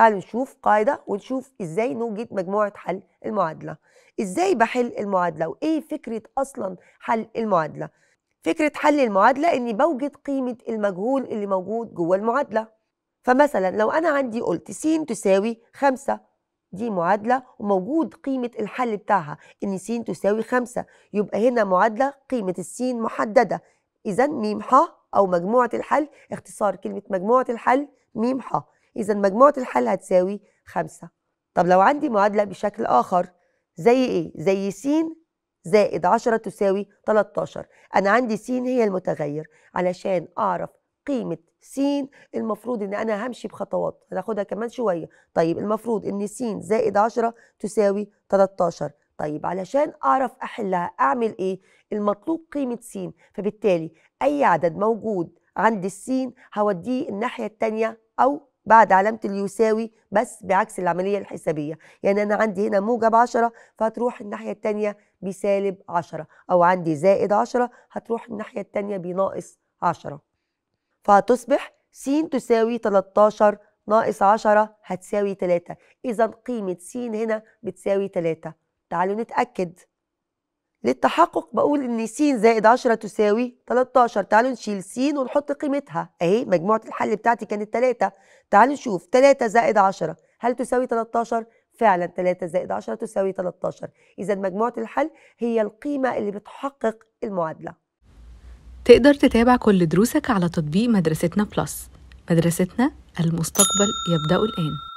تعالوا نشوف قاعدة ونشوف إزاي نوجد مجموعة حل المعادلة إزاي بحل المعادلة وإيه فكرة أصلا حل المعادلة فكرة حل المعادلة إني بوجد قيمة المجهول اللي موجود جوه المعادلة فمثلا لو أنا عندي قلت س تساوي 5 دي معادلة وموجود قيمة الحل بتاعها إن س تساوي 5 يبقى هنا معادلة قيمة السين محددة إذا ميم ح أو مجموعة الحل اختصار كلمة مجموعة الحل ميم ح إذا مجموعة الحل هتساوي خمسة طب لو عندي معادلة بشكل آخر زي إيه؟ زي س زائد عشرة تساوي 13 أنا عندي س هي المتغير علشان أعرف قيمة س المفروض إن أنا همشي بخطوات هناخدها كمان شوية طيب المفروض إن س زائد عشرة تساوي 13 طيب علشان أعرف أحلها أعمل إيه؟ المطلوب قيمة س فبالتالي أي عدد موجود عند السين هوديه الناحية التانية أو بعد علامة اليساوي بس بعكس العملية الحسابية يعني أنا عندي هنا موجب 10 فهتروح الناحية التانية بسالب 10 أو عندي زائد 10 هتروح الناحية التانية بناقص 10 فهتصبح س تساوي 13 ناقص 10 هتساوي 3 إذا قيمة س هنا بتساوي 3 تعالوا نتأكد للتحقق بقول ان س زائد 10 تساوي 13 تعالوا نشيل س ونحط قيمتها اهي مجموعة الحل بتاعتي كانت 3 تعالوا نشوف 3 زائد 10 هل تساوي 13 فعلا 3 زائد 10 تساوي 13 إذا مجموعة الحل هي القيمة اللي بتحقق المعادلة تقدر تتابع كل دروسك على تطبيق مدرستنا بلس مدرستنا المستقبل يبدأ الآن